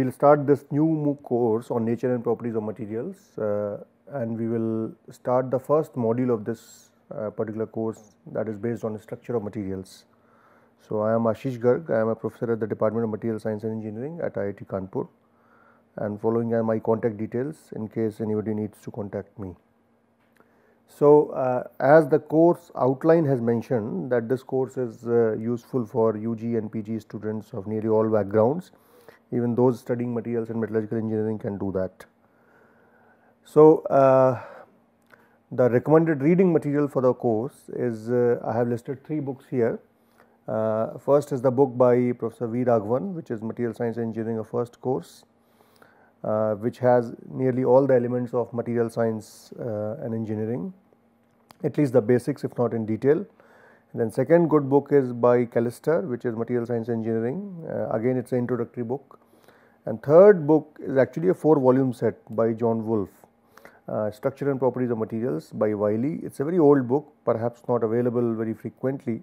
we will start this new MOOC course on nature and properties of materials uh, and we will start the first module of this uh, particular course that is based on structure of materials. So, I am Ashish Garg, I am a professor at the Department of Material Science and Engineering at IIT Kanpur and following are my contact details in case anybody needs to contact me. So, uh, as the course outline has mentioned that this course is uh, useful for UG and PG students of nearly all backgrounds even those studying materials and metallurgical engineering can do that. So, uh, the recommended reading material for the course is uh, I have listed three books here. Uh, first is the book by Professor V. Raghavan which is Material Science Engineering a first course uh, which has nearly all the elements of material science uh, and engineering at least the basics if not in detail. And then second good book is by Callister which is material science engineering uh, again it is an introductory book and third book is actually a 4 volume set by John Wolfe, uh, Structure and Properties of Materials by Wiley. It is a very old book, perhaps not available very frequently.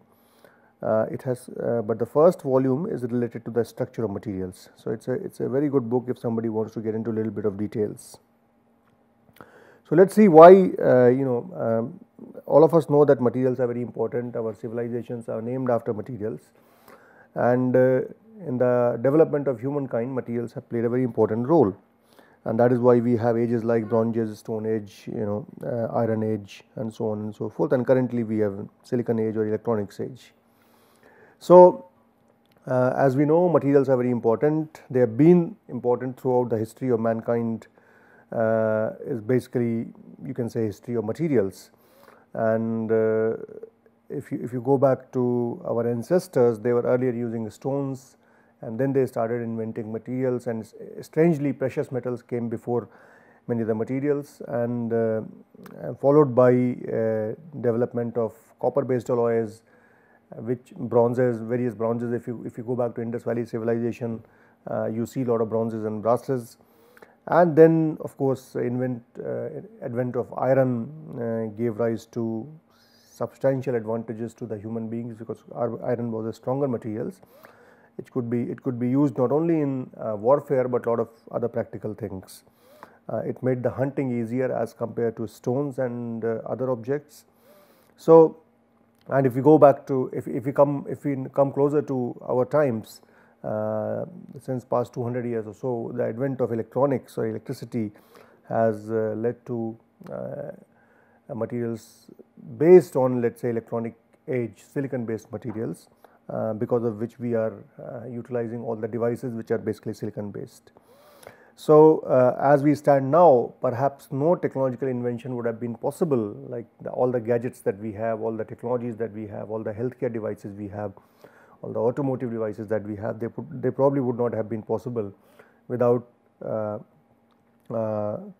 Uh, it has, uh, but the first volume is related to the structure of materials. So, it is a, it's a very good book if somebody wants to get into a little bit of details. So, let us see why uh, you know um, all of us know that materials are very important our civilizations are named after materials and uh, in the development of humankind, materials have played a very important role. And that is why we have ages like Bronze Age, Stone Age, you know, uh, Iron Age, and so on and so forth. And currently, we have Silicon Age or Electronics Age. So, uh, as we know, materials are very important. They have been important throughout the history of mankind. Uh, is basically, you can say, history of materials. And uh, if you if you go back to our ancestors, they were earlier using stones and then they started inventing materials and strangely precious metals came before many of the materials and, uh, and followed by uh, development of copper based alloys which bronzes various bronzes if you if you go back to Indus Valley civilization uh, you see a lot of bronzes and brasses and then of course invent uh, advent of iron uh, gave rise to substantial advantages to the human beings because iron was a stronger materials it could be it could be used not only in uh, warfare but lot of other practical things. Uh, it made the hunting easier as compared to stones and uh, other objects. So, and if we go back to if, if we come if we come closer to our times uh, since past 200 years or so the advent of electronics or electricity has uh, led to uh, materials based on let us say electronic age silicon based materials uh, because of which we are uh, utilizing all the devices which are basically silicon based. So, uh, as we stand now perhaps no technological invention would have been possible like the, all the gadgets that we have, all the technologies that we have, all the healthcare devices we have, all the automotive devices that we have they, put, they probably would not have been possible without uh,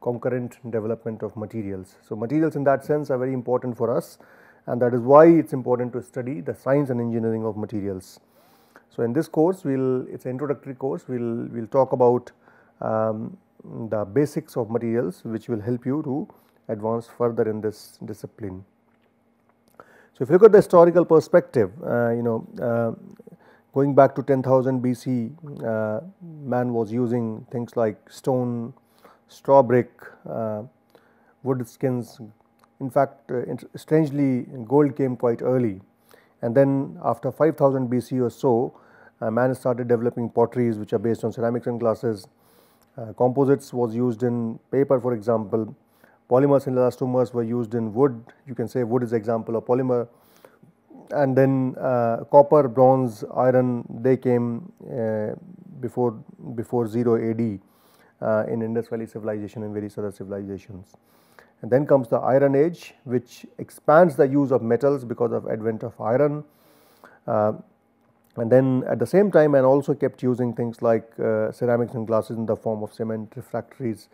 concurrent development of materials. So, materials in that sense are very important for us and that is why it is important to study the science and engineering of materials. So, in this course we will it is an introductory course we will we will talk about um, the basics of materials which will help you to advance further in this discipline. So, if you look at the historical perspective uh, you know uh, going back to 10,000 BC uh, man was using things like stone, straw brick, uh, wood skins, in fact, uh, strangely gold came quite early and then after 5000 BC or so uh, man started developing potteries which are based on ceramics and glasses. Uh, composites was used in paper for example, polymers and elastomers were used in wood, you can say wood is example of polymer and then uh, copper, bronze, iron they came uh, before, before 0 AD uh, in Indus Valley civilization and various other civilizations. And then comes the iron age which expands the use of metals because of advent of iron. Uh, and then at the same time and also kept using things like uh, ceramics and glasses in the form of cement refractories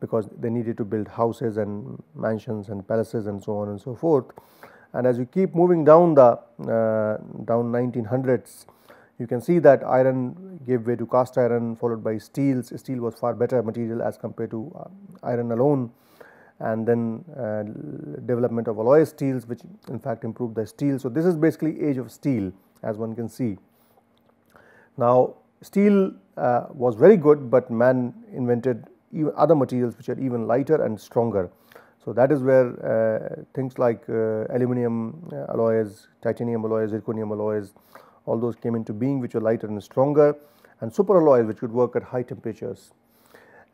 because they needed to build houses and mansions and palaces and so on and so forth. And as you keep moving down the uh, down 1900s, you can see that iron gave way to cast iron followed by steels. Steel was far better material as compared to uh, iron alone and then uh, development of alloy steels which in fact improved the steel. So, this is basically age of steel as one can see. Now, steel uh, was very good, but man invented even other materials which are even lighter and stronger. So, that is where uh, things like uh, aluminum uh, alloys, titanium alloys, zirconium alloys all those came into being which were lighter and stronger and super alloys which could work at high temperatures.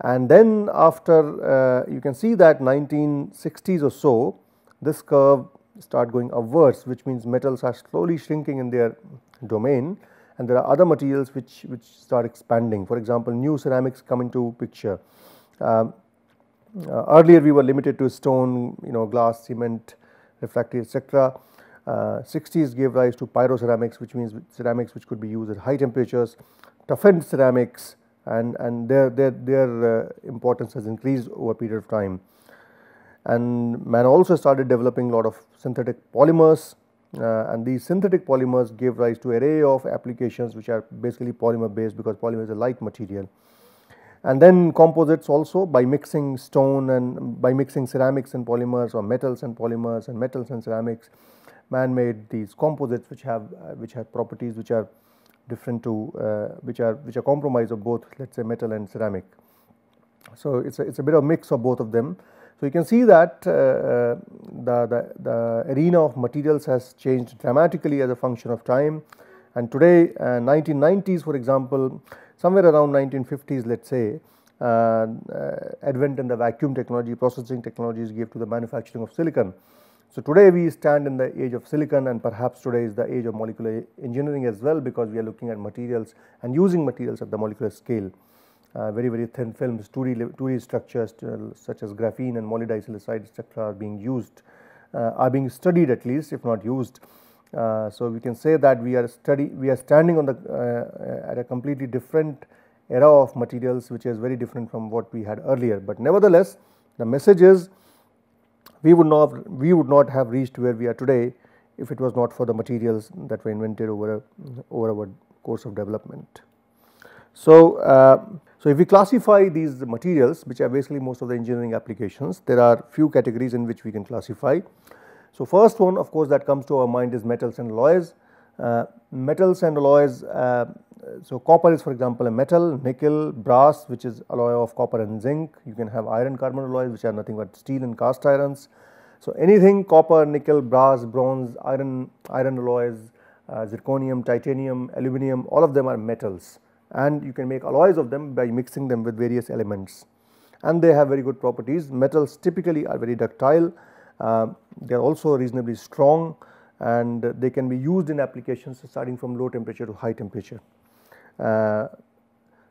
And then after uh, you can see that 1960s or so this curve start going upwards which means metals are slowly shrinking in their domain and there are other materials which, which start expanding. For example, new ceramics come into picture. Um, uh, earlier we were limited to stone, you know glass, cement, refractory etc. Uh, 60s gave rise to pyroceramics which means ceramics which could be used at high temperatures, toughened ceramics and, and their, their, their uh, importance has increased over a period of time. And man also started developing a lot of synthetic polymers uh, and these synthetic polymers gave rise to array of applications which are basically polymer based because polymer is a light material. And then composites also by mixing stone and by mixing ceramics and polymers or metals and polymers and metals and ceramics man made these composites which have uh, which have properties which are different to uh, which are which are compromise of both let's say metal and ceramic. So it's a, it's a bit of mix of both of them. So you can see that uh, uh, the, the, the arena of materials has changed dramatically as a function of time and today uh, 1990s for example somewhere around 1950s let's say uh, uh, advent in the vacuum technology processing technologies gave to the manufacturing of silicon. So, today we stand in the age of silicon and perhaps today is the age of molecular engineering as well because we are looking at materials and using materials at the molecular scale. Uh, very very thin films 2D, 2D structures uh, such as graphene and molydisilicide etc are being used uh, are being studied at least if not used. Uh, so, we can say that we are study we are standing on the uh, uh, at a completely different era of materials which is very different from what we had earlier, but nevertheless the message is we would not we would not have reached where we are today if it was not for the materials that were invented over a, over our course of development. So, uh, so if we classify these materials which are basically most of the engineering applications there are few categories in which we can classify. So, first one of course that comes to our mind is metals and alloys. Uh, metals and alloys uh, so copper is for example a metal, nickel, brass which is alloy of copper and zinc, you can have iron carbon alloys which are nothing but steel and cast irons. So anything copper, nickel, brass, bronze, iron, iron alloys, uh, zirconium, titanium, aluminum all of them are metals and you can make alloys of them by mixing them with various elements and they have very good properties. Metals typically are very ductile, uh, they are also reasonably strong and they can be used in applications starting from low temperature to high temperature. Uh,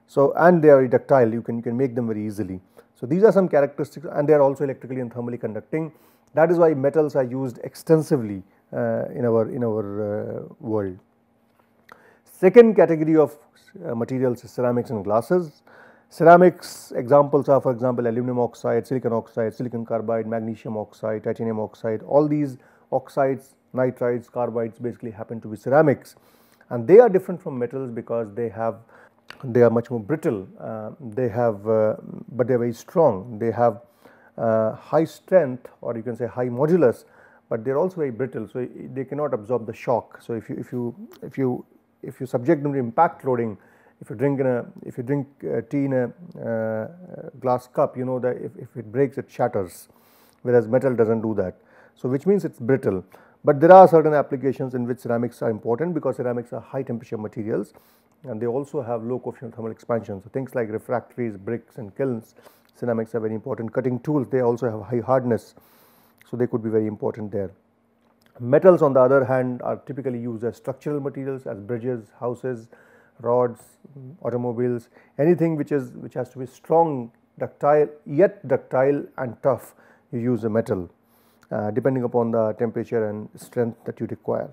so, and they are ductile you can, you can make them very easily. So, these are some characteristics and they are also electrically and thermally conducting that is why metals are used extensively uh, in our, in our uh, world. Second category of materials is ceramics and glasses. Ceramics examples are for example aluminum oxide, silicon oxide, silicon carbide, magnesium oxide, titanium oxide all these oxides, nitrides, carbides basically happen to be ceramics and they are different from metals because they have they are much more brittle uh, they have uh, but they are very strong they have uh, high strength or you can say high modulus but they are also very brittle so they cannot absorb the shock so if you if you if you if you subject them to impact loading if you drink in a if you drink uh, tea in a uh, glass cup you know that if, if it breaks it shatters whereas metal does not do that so which means it is brittle but there are certain applications in which ceramics are important because ceramics are high temperature materials and they also have low coefficient thermal expansion. So, things like refractories, bricks and kilns, ceramics are very important. Cutting tools, they also have high hardness. So, they could be very important there. Metals on the other hand are typically used as structural materials as bridges, houses, rods, automobiles, anything which is which has to be strong, ductile, yet ductile and tough you use a metal. Uh, depending upon the temperature and strength that you require.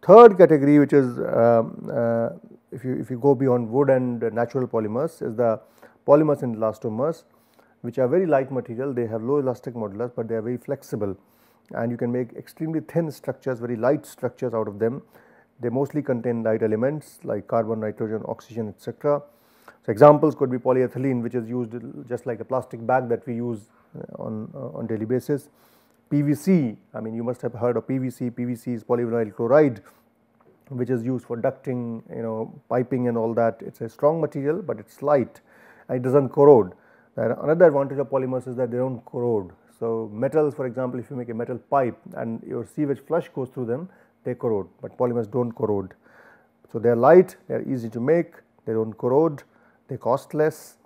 Third category which is um, uh, if you if you go beyond wood and natural polymers is the polymers and elastomers which are very light material they have low elastic modulus but they are very flexible and you can make extremely thin structures very light structures out of them. They mostly contain light elements like carbon, nitrogen, oxygen etc. So, examples could be polyethylene which is used just like a plastic bag that we use uh, on, uh, on daily basis. PVC, I mean you must have heard of PVC, PVC is polyvinyl chloride which is used for ducting, you know, piping and all that. It is a strong material, but it is light and it does not corrode. another advantage of polymers is that they do not corrode. So, metals for example, if you make a metal pipe and your sewage flush goes through them, they corrode, but polymers do not corrode. So, they are light, they are easy to make, they do not corrode, they cost less.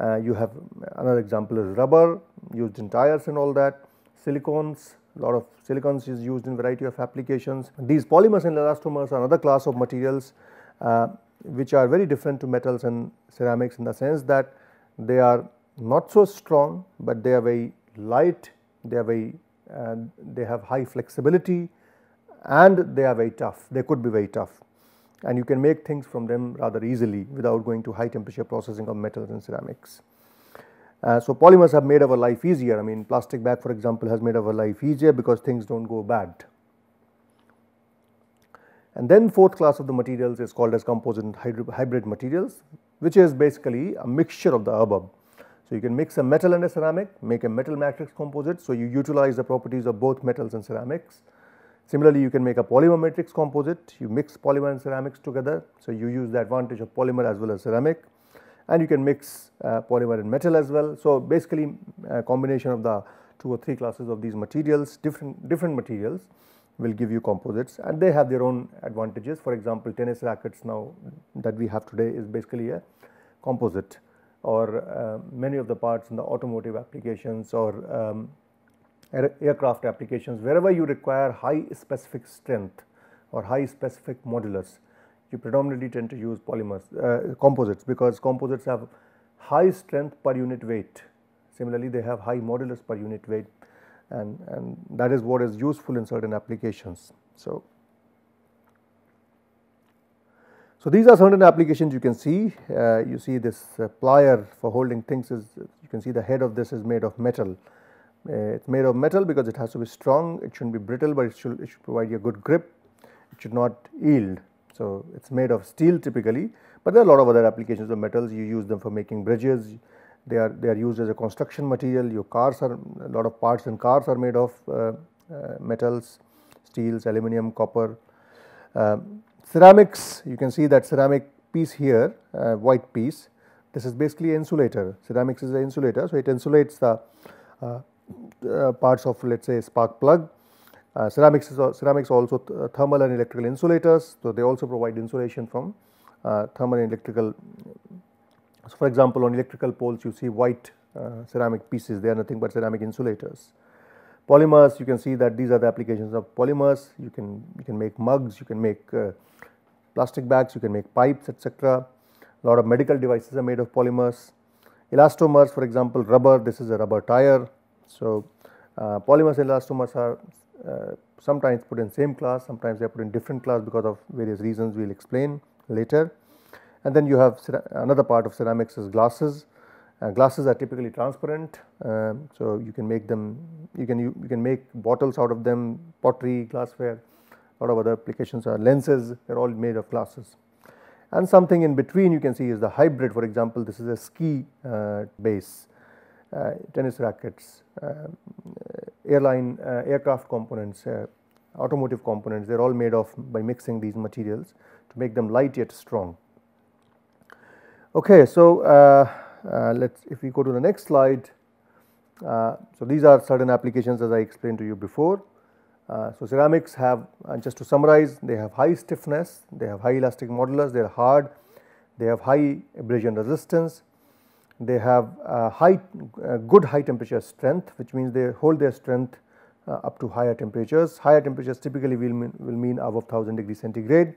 Uh, you have another example is rubber used in tires and all that silicons a lot of silicones is used in variety of applications. These polymers and elastomers are another class of materials uh, which are very different to metals and ceramics in the sense that they are not so strong, but they are very light, they are very uh, they have high flexibility and they are very tough, they could be very tough and you can make things from them rather easily without going to high temperature processing of metals and ceramics. Uh, so polymers have made our life easier. I mean plastic bag for example has made our life easier because things do not go bad. And then fourth class of the materials is called as composite hybrid materials which is basically a mixture of the above. So you can mix a metal and a ceramic, make a metal matrix composite. So you utilize the properties of both metals and ceramics. Similarly, you can make a polymer matrix composite, you mix polymer and ceramics together. So you use the advantage of polymer as well as ceramic and you can mix uh, polymer and metal as well. So, basically a uh, combination of the two or three classes of these materials different different materials will give you composites and they have their own advantages. For example, tennis rackets now that we have today is basically a composite or uh, many of the parts in the automotive applications or um, air aircraft applications wherever you require high specific strength or high specific modulus you predominantly tend to use polymers, uh, composites because composites have high strength per unit weight. Similarly, they have high modulus per unit weight and, and that is what is useful in certain applications. So, so these are certain applications you can see. Uh, you see this uh, plier for holding things is you can see the head of this is made of metal. Uh, it is made of metal because it has to be strong, it should not be brittle but it should, it should provide you a good grip, it should not yield. So, it is made of steel typically, but there are a lot of other applications of metals. You use them for making bridges, they are, they are used as a construction material. Your cars are a lot of parts in cars are made of uh, uh, metals, steels, aluminum, copper. Uh, ceramics, you can see that ceramic piece here, uh, white piece. This is basically insulator. Ceramics is an insulator, so it insulates the uh, uh, parts of let us say spark plug uh, ceramics, is, ceramics also th uh, thermal and electrical insulators, so they also provide insulation from uh, thermal and electrical. So, for example, on electrical poles you see white ceramic pieces, they are nothing but ceramic insulators. Polymers, you can see that these are the applications of polymers, you can, you can make mugs, you can make plastic bags, you can make pipes etc. A lot of medical devices are made of polymers. Elastomers for example rubber, this is a rubber tire. So, uh, polymers and elastomers are uh, sometimes put in same class, sometimes they are put in different class because of various reasons we will explain later. And then you have another part of ceramics is glasses. Uh, glasses are typically transparent, uh, so you can make them, you can you, you, can make bottles out of them, pottery, glassware, a lot of other applications are lenses, they are all made of glasses. And something in between you can see is the hybrid, for example, this is a ski uh, base, uh, tennis rackets, um, airline uh, aircraft components, uh, automotive components, they are all made of by mixing these materials to make them light yet strong. Okay, so uh, let us if we go to the next slide. so these are certain applications as I explained to you before. Uh, so ceramics have just to summarize they have high stiffness, they have high elastic modulus, they are hard, they have high abrasion resistance, they have high good high temperature strength which means they hold their strength uh, up to higher temperatures. Higher temperatures typically will mean, will mean above 1000 degree centigrade.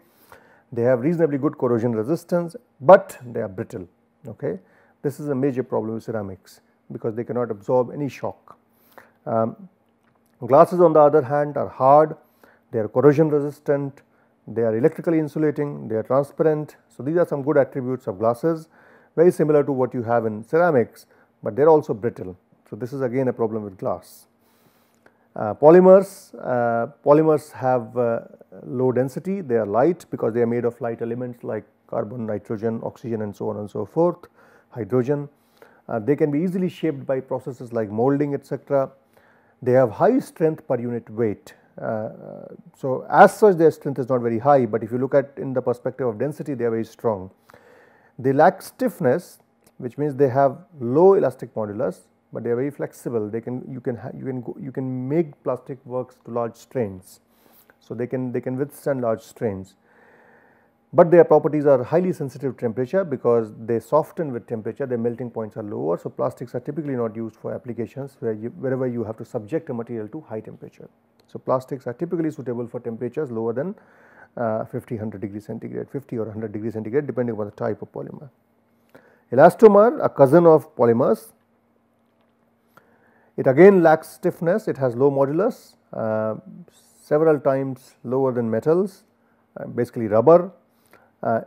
They have reasonably good corrosion resistance, but they are brittle. Okay? This is a major problem with ceramics because they cannot absorb any shock. Um, glasses on the other hand are hard, they are corrosion resistant, they are electrically insulating, they are transparent. So, these are some good attributes of glasses very similar to what you have in ceramics, but they are also brittle. So, this is again a problem with glass. Uh, polymers, uh, polymers have uh, low density, they are light because they are made of light elements like carbon, nitrogen, oxygen and so on and so forth, hydrogen. Uh, they can be easily shaped by processes like molding etc. They have high strength per unit weight. Uh, so, as such their strength is not very high, but if you look at in the perspective of density they are very strong. They lack stiffness which means they have low elastic modulus, but they are very flexible. They can you can you can go, you can make plastic works to large strains. So, they can they can withstand large strains, but their properties are highly sensitive to temperature because they soften with temperature their melting points are lower. So, plastics are typically not used for applications where you, wherever you have to subject a material to high temperature. So, plastics are typically suitable for temperatures lower than uh, 50, 100 degree centigrade, 50 or 100 degree centigrade depending upon the type of polymer. Elastomer, a cousin of polymers, it again lacks stiffness, it has low modulus, uh, several times lower than metals, uh, basically rubber. Uh,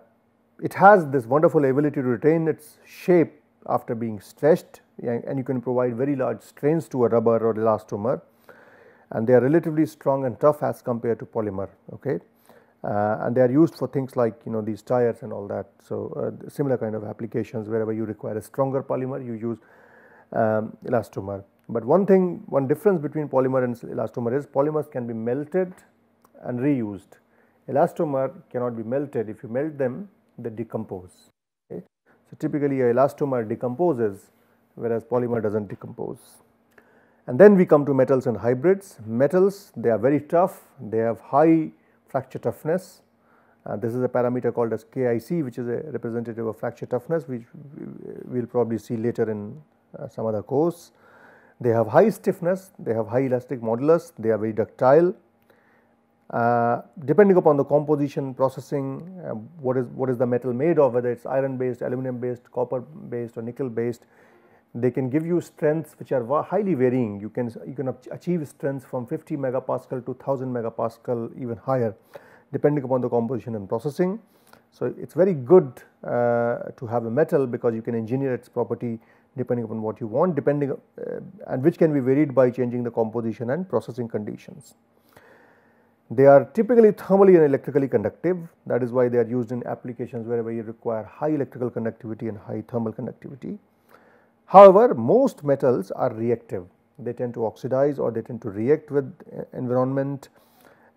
it has this wonderful ability to retain its shape after being stretched and you can provide very large strains to a rubber or elastomer and they are relatively strong and tough as compared to polymer. Okay. Uh, and they are used for things like you know these tires and all that. So uh, similar kind of applications wherever you require a stronger polymer you use um, elastomer. But one thing one difference between polymer and elastomer is polymers can be melted and reused. Elastomer cannot be melted if you melt them they decompose. Okay. So typically a elastomer decomposes whereas polymer does not decompose. And then we come to metals and hybrids. Metals they are very tough, they have high fracture toughness. Uh, this is a parameter called as KIC which is a representative of fracture toughness which we will probably see later in uh, some other course. They have high stiffness, they have high elastic modulus, they are very ductile. Uh, depending upon the composition processing, uh, what is what is the metal made of whether it is iron based, aluminum based, copper based or nickel based, they can give you strengths which are highly varying. You can, you can achieve strengths from 50 megapascal to 1000 megapascal even higher depending upon the composition and processing. So, it is very good uh, to have a metal because you can engineer its property depending upon what you want depending uh, and which can be varied by changing the composition and processing conditions. They are typically thermally and electrically conductive that is why they are used in applications wherever you require high electrical conductivity and high thermal conductivity. However, most metals are reactive, they tend to oxidize or they tend to react with environment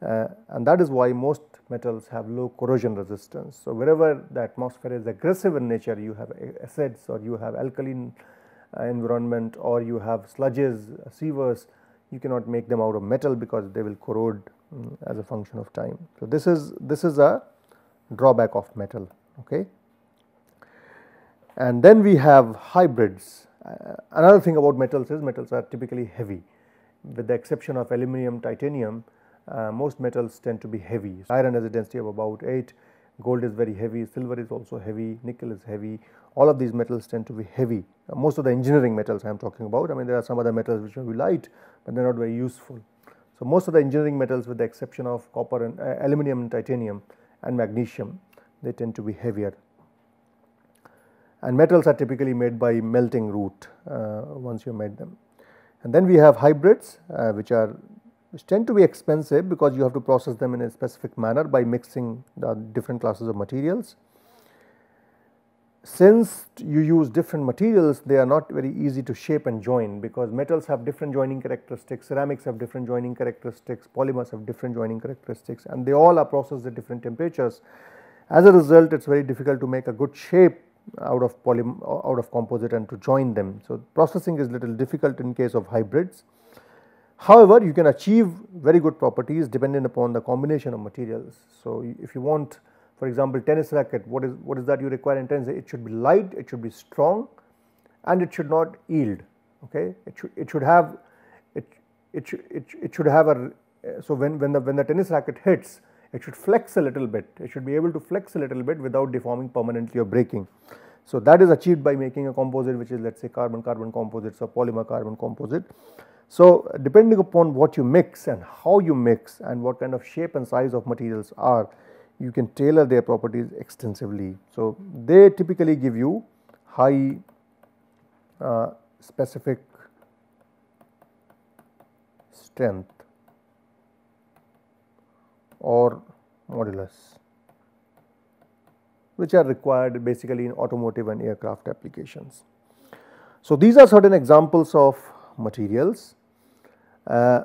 uh, and that is why most metals have low corrosion resistance. So, wherever the atmosphere is aggressive in nature you have acids or you have alkaline uh, environment or you have sludges, uh, sievers, you cannot make them out of metal because they will corrode um, as a function of time. So, this is this is a drawback of metal. Okay. And then we have hybrids. Uh, another thing about metals is metals are typically heavy with the exception of aluminum, titanium, uh, most metals tend to be heavy. Iron has a density of about 8, gold is very heavy, silver is also heavy, nickel is heavy, all of these metals tend to be heavy. Uh, most of the engineering metals I am talking about, I mean there are some other metals which are very light, but they are not very useful. So, most of the engineering metals with the exception of copper and uh, aluminum and titanium and magnesium, they tend to be heavier and metals are typically made by melting route uh, once you made them. And then we have hybrids uh, which are which tend to be expensive because you have to process them in a specific manner by mixing the different classes of materials. Since you use different materials they are not very easy to shape and join because metals have different joining characteristics, ceramics have different joining characteristics, polymers have different joining characteristics and they all are processed at different temperatures. As a result it is very difficult to make a good shape out of poly out of composite and to join them. So, processing is little difficult in case of hybrids. However, you can achieve very good properties dependent upon the combination of materials. So, if you want for example, tennis racket what is what is that you require in tennis it should be light, it should be strong and it should not yield okay it should it should have it it should, it, it should have a so when when the when the tennis racket hits it should flex a little bit, it should be able to flex a little bit without deforming permanently or breaking. So, that is achieved by making a composite which is let us say carbon carbon composites or polymer carbon composite. So, depending upon what you mix and how you mix and what kind of shape and size of materials are, you can tailor their properties extensively. So, they typically give you high uh, specific strength or modulus which are required basically in automotive and aircraft applications. So, these are certain examples of materials. Uh,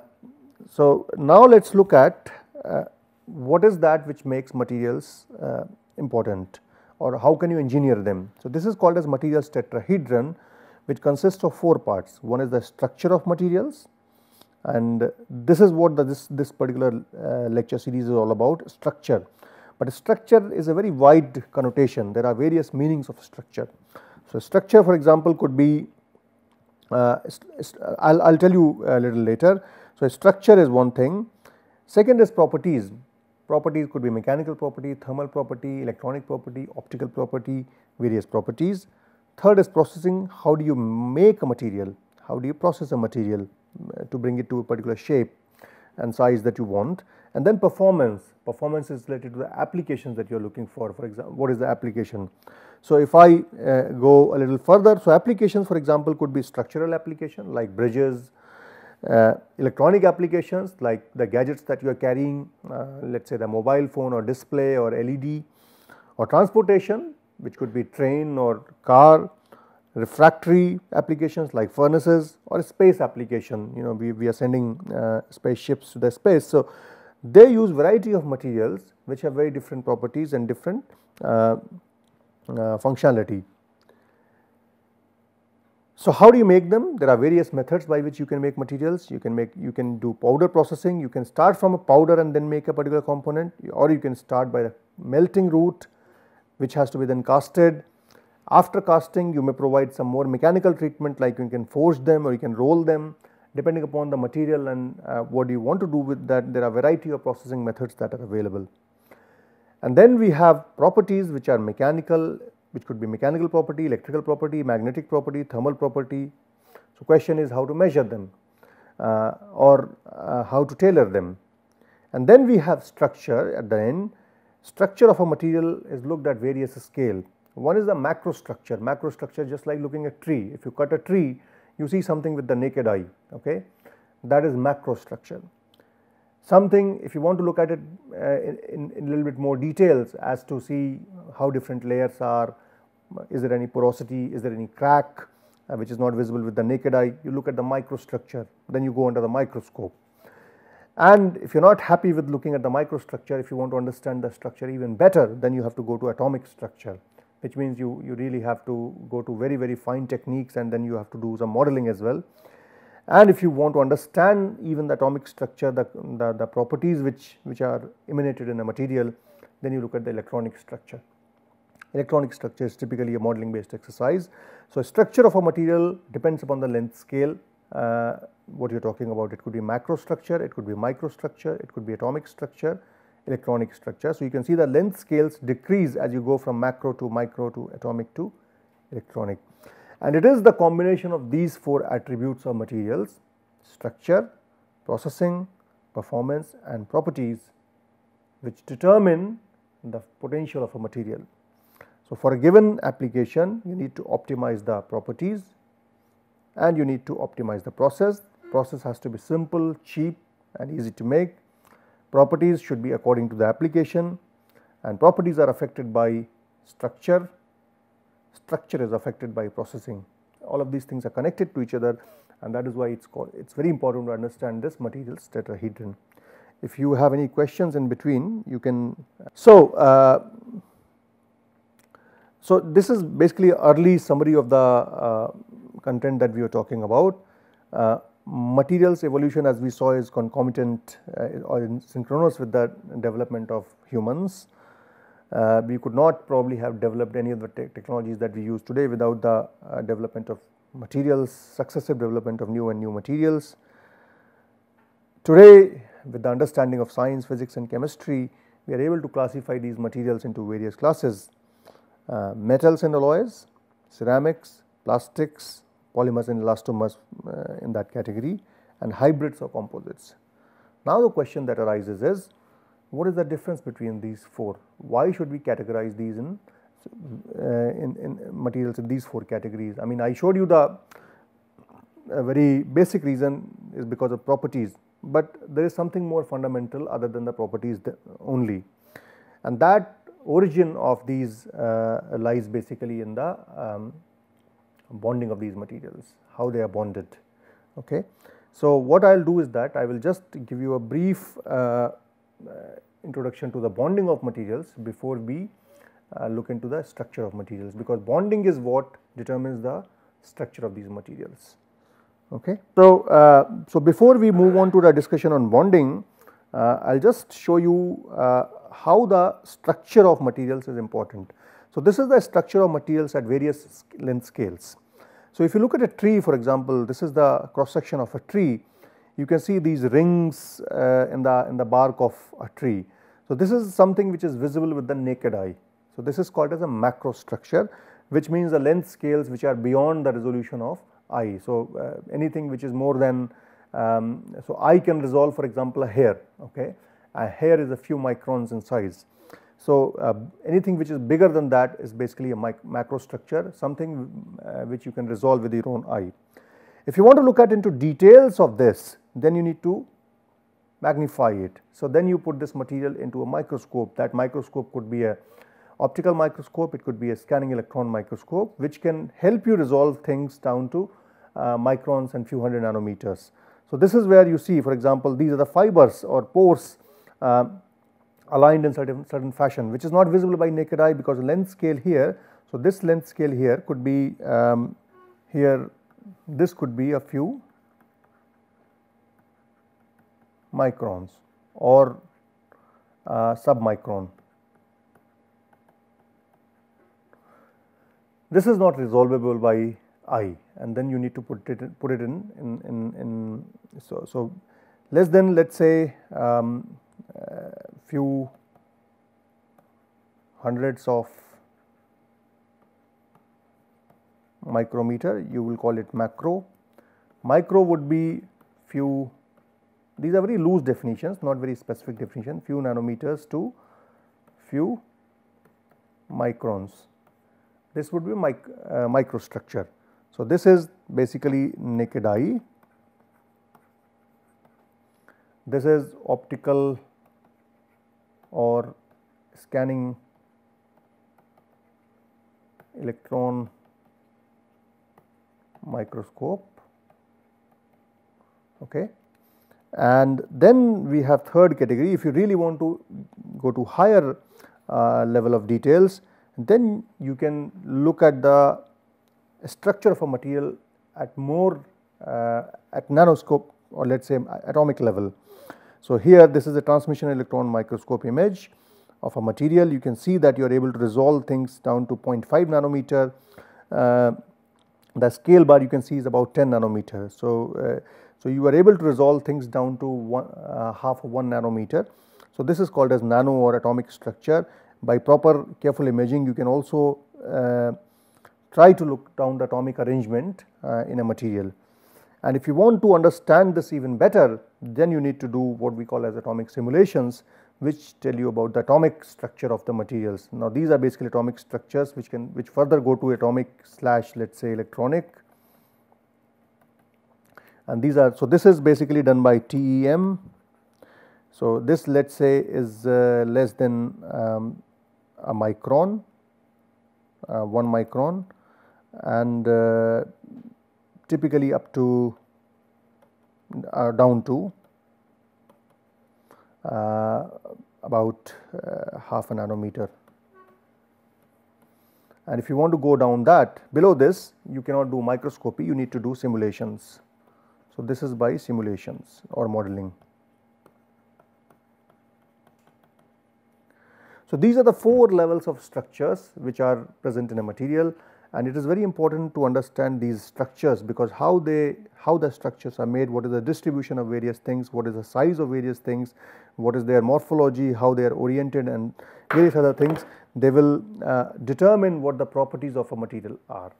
so, now let us look at uh, what is that which makes materials uh, important or how can you engineer them. So, this is called as materials tetrahedron which consists of 4 parts. One is the structure of materials, and this is what the, this, this particular uh, lecture series is all about structure. But structure is a very wide connotation there are various meanings of structure. So, structure for example could be uh, I will tell you a little later. So, structure is one thing second is properties properties could be mechanical property, thermal property, electronic property, optical property various properties. Third is processing how do you make a material, how do you process a material to bring it to a particular shape and size that you want. And then performance, performance is related to the applications that you are looking for, for example, what is the application. So, if I uh, go a little further, so applications for example could be structural application like bridges, uh, electronic applications like the gadgets that you are carrying, uh, let us say the mobile phone or display or LED or transportation which could be train or car refractory applications like furnaces or space application you know we, we are sending uh, spaceships to the space. So, they use variety of materials which have very different properties and different uh, uh, functionality. So, how do you make them? There are various methods by which you can make materials. You can make you can do powder processing. You can start from a powder and then make a particular component or you can start by the melting route which has to be then casted after casting you may provide some more mechanical treatment like you can forge them or you can roll them depending upon the material and uh, what you want to do with that there are variety of processing methods that are available. And then we have properties which are mechanical which could be mechanical property, electrical property, magnetic property, thermal property. So, question is how to measure them uh, or uh, how to tailor them. And then we have structure at the end. Structure of a material is looked at various scale one is the macro structure, macro structure just like looking at tree. If you cut a tree, you see something with the naked eye, okay? That is macro structure. Something if you want to look at it uh, in a little bit more details as to see how different layers are, is there any porosity, is there any crack uh, which is not visible with the naked eye, you look at the microstructure, then you go under the microscope. And if you are not happy with looking at the microstructure, if you want to understand the structure even better, then you have to go to atomic structure which means you, you really have to go to very very fine techniques and then you have to do some modeling as well. And if you want to understand even the atomic structure, the, the, the properties which, which are emanated in a material, then you look at the electronic structure. Electronic structure is typically a modeling based exercise. So, structure of a material depends upon the length scale, uh, what you are talking about. It could be macrostructure, it could be microstructure, it could be atomic structure, electronic structure. So, you can see the length scales decrease as you go from macro to micro to atomic to electronic. And it is the combination of these four attributes of materials structure, processing, performance and properties which determine the potential of a material. So, for a given application you need to optimize the properties and you need to optimize the process. Process has to be simple, cheap and easy to make Properties should be according to the application and properties are affected by structure, structure is affected by processing. All of these things are connected to each other and that is why it is called, it is very important to understand this materials tetrahedron. If you have any questions in between you can, so uh, so, this is basically early summary of the uh, content that we were talking about. Uh, materials evolution as we saw is concomitant uh, or synchronous with the development of humans. Uh, we could not probably have developed any of the te technologies that we use today without the uh, development of materials, successive development of new and new materials. Today with the understanding of science, physics and chemistry, we are able to classify these materials into various classes, uh, metals and alloys, ceramics, plastics, polymers and elastomers uh, in that category and hybrids or composites. Now the question that arises is what is the difference between these four? Why should we categorize these in, uh, in, in, materials in these four categories? I mean I showed you the very basic reason is because of properties, but there is something more fundamental other than the properties only and that origin of these uh, lies basically in the um, bonding of these materials, how they are bonded. Okay. So, what I will do is that I will just give you a brief uh, uh, introduction to the bonding of materials before we uh, look into the structure of materials because bonding is what determines the structure of these materials. Okay. So, uh, so before we move on to the discussion on bonding, I uh, will just show you uh, how the structure of materials is important. So, this is the structure of materials at various length scales. So, if you look at a tree for example, this is the cross section of a tree, you can see these rings uh, in, the, in the bark of a tree. So, this is something which is visible with the naked eye. So, this is called as a macro structure which means the length scales which are beyond the resolution of eye. So, uh, anything which is more than um, so eye can resolve for example a hair okay, a hair is a few microns in size. So, uh, anything which is bigger than that is basically a macro structure something uh, which you can resolve with your own eye. If you want to look at into details of this then you need to magnify it. So, then you put this material into a microscope that microscope could be a optical microscope, it could be a scanning electron microscope which can help you resolve things down to uh, microns and few hundred nanometers. So, this is where you see for example, these are the fibers or pores uh, aligned in certain, certain fashion which is not visible by naked eye because the length scale here. So, this length scale here could be um, here this could be a few microns or uh, submicron. This is not resolvable by eye, and then you need to put it in, put it in, in, in, in so, so less than let us say um, few hundreds of micrometer you will call it macro. Micro would be few these are very loose definitions not very specific definition few nanometers to few microns this would be mic, uh, microstructure. So, this is basically naked eye this is optical or scanning electron microscope. Okay. And then we have third category if you really want to go to higher uh, level of details then you can look at the structure of a material at more uh, at nanoscope or let us say atomic level. So, here this is a transmission electron microscope image of a material you can see that you are able to resolve things down to 0.5 nanometer. Uh, the scale bar you can see is about 10 nanometer. So, uh, so you are able to resolve things down to one, uh, half of 1 nanometer. So, this is called as nano or atomic structure by proper careful imaging you can also uh, try to look down the atomic arrangement uh, in a material. And if you want to understand this even better, then you need to do what we call as atomic simulations which tell you about the atomic structure of the materials. Now, these are basically atomic structures which can which further go to atomic slash let us say electronic and these are so this is basically done by TEM. So, this let us say is uh, less than um, a micron uh, 1 micron and uh, typically up to uh, down to uh, about uh, half a nanometer. And if you want to go down that below this you cannot do microscopy you need to do simulations. So, this is by simulations or modeling. So, these are the four levels of structures which are present in a material and it is very important to understand these structures because how they how the structures are made what is the distribution of various things what is the size of various things what is their morphology how they are oriented and various other things they will uh, determine what the properties of a material are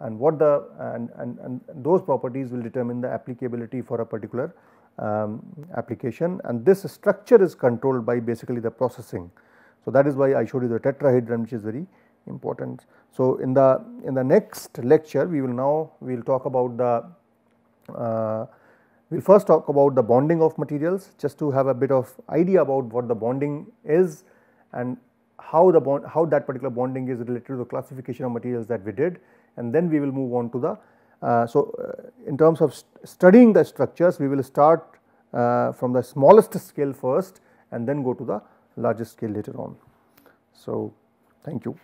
and what the and, and, and those properties will determine the applicability for a particular um, application and this structure is controlled by basically the processing. So, that is why I showed you the tetrahedron which is very important. So, in the in the next lecture we will now we will talk about the uh, we will first talk about the bonding of materials just to have a bit of idea about what the bonding is and how the bond how that particular bonding is related to the classification of materials that we did and then we will move on to the. Uh, so, uh, in terms of st studying the structures we will start uh, from the smallest scale first and then go to the largest scale later on. So, thank you.